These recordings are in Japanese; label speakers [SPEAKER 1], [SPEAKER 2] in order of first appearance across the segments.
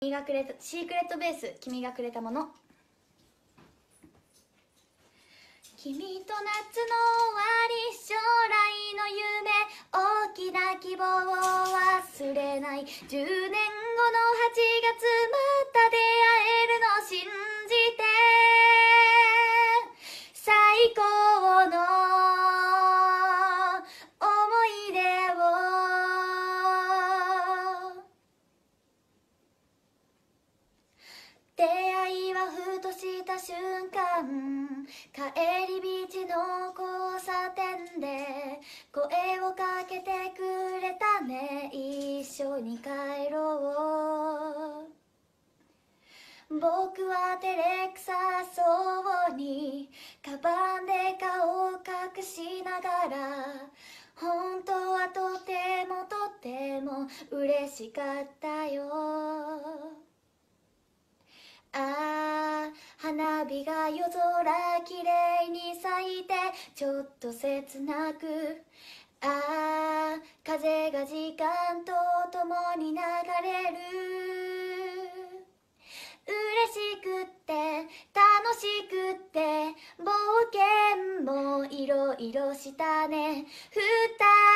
[SPEAKER 1] 君がくれたシークレットベース君がくれたもの君と夏の終わり将来の夢大きな希望を忘れない10年後の8月瞬間帰り道の交差点で声をかけてくれたね一緒に帰ろう僕は照れくさそうにカバンで顔を隠しながら本当はとてもとても嬉しかったよ花火が夜空きれいに咲いてちょっと切なくああ風が時間と共に流れる嬉しくって楽しくって冒険もいろいろしたね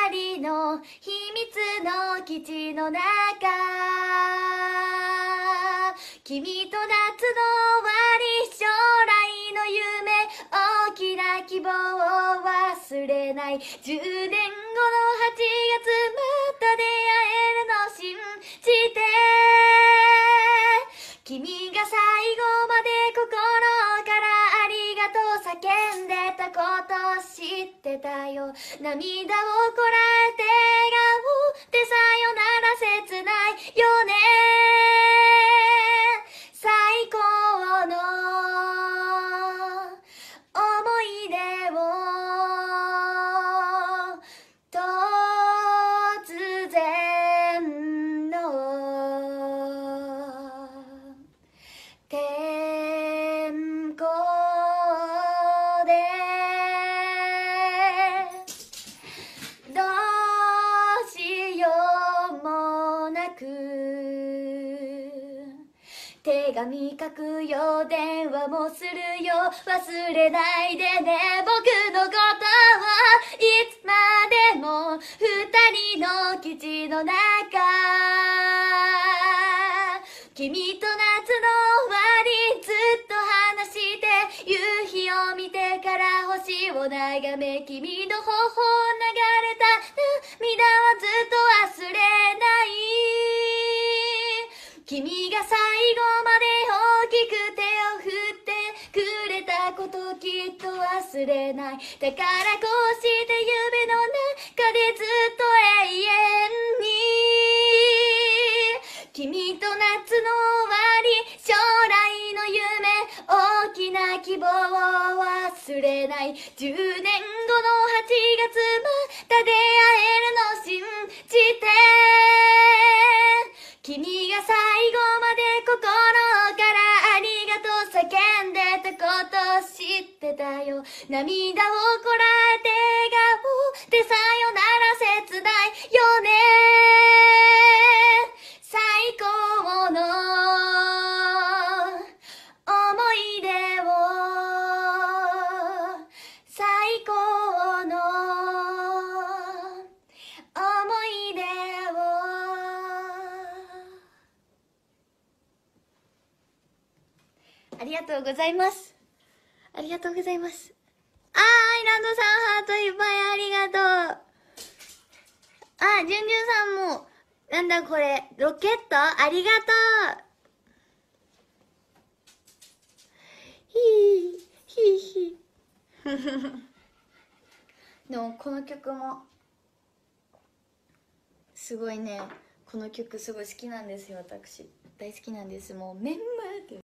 [SPEAKER 1] 二人の秘密の基地の中君と夏のれない10年後の8月また出会えるの信じて君が最後まで心からありがとう叫んでたこと知ってたよ涙をこらえて笑顔でさよなら手紙書くよ電話もするよ忘れないでね僕のことはいつまでも二人の基地の中君と夏の終わりずっと話して夕日を見てから星を眺め君の頬を流れた涙はずっと忘れない君が最後まで大きく手を振ってくれたこときっと忘れないだからこうして夢の中でずっと永遠に君と夏の終わり将来の夢大きな希望を忘れない10年ってたよ涙をこらえて笑顔でさよなら切ないよね最高の思い出を最高の思い出をありがとうございますありがとうございます。あー、アイランドさんハートいっぱいありがとう。あ、じゅんじゅんさんも、なんだこれ、ロケットありがとう。ひー、ひーひー。でもこの曲も、すごいね、この曲すごい好きなんですよ、私。大好きなんです、もうメンバーって。